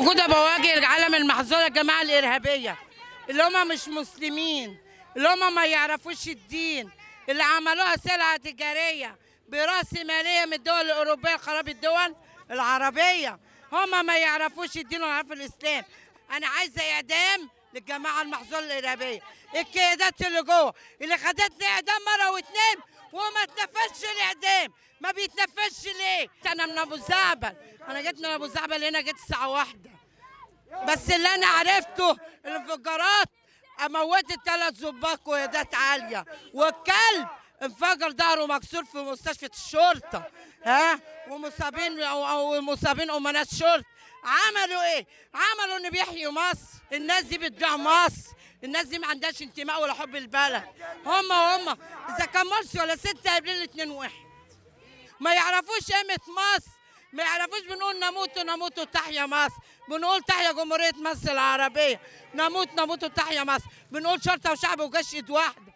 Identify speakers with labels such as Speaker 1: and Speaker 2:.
Speaker 1: موجوده بواجه العالم المحظور الجماعه الارهابيه اللي هم مش مسلمين اللي هم ما يعرفوش الدين اللي عملوها سلعه تجاريه براس ماليه من الدول الاوروبيه خراب الدول العربيه هم ما يعرفوش الدين ولا يعرفوا الاسلام انا عايزه اعدام للجماعه المحظوره الارهابيه القيادات اللي جوه اللي خدت لي اعدام مره واثنين وما تنفذش الاعدام ما بيتنفسش ليه؟ انا من ابو زعبل انا جيت من ابو زعبل هنا جيت الساعه واحدة بس اللي انا عرفته الانفجارات موتت ثلاث ظباط قيادات عاليه والكلب انفجر ظهره مكسور في مستشفى الشرطه ها ومصابين او مصابين امناء شرطه عملوا ايه؟ عملوا ان بيحيوا مصر الناس دي بتبيع مصر الناس دي ما عندهاش انتماء ولا حب البلد هم هم اذا كان مرسي ولا 6 ابريل 2 1 ما يعرفوش قيمه مصر ما يعرفوش بنقول نموت نموت تحيا مصر بنقول تحيا جمهوريه مصر العربيه نموت نموت تحيا مصر بنقول شرطه وشعب وجيش واحده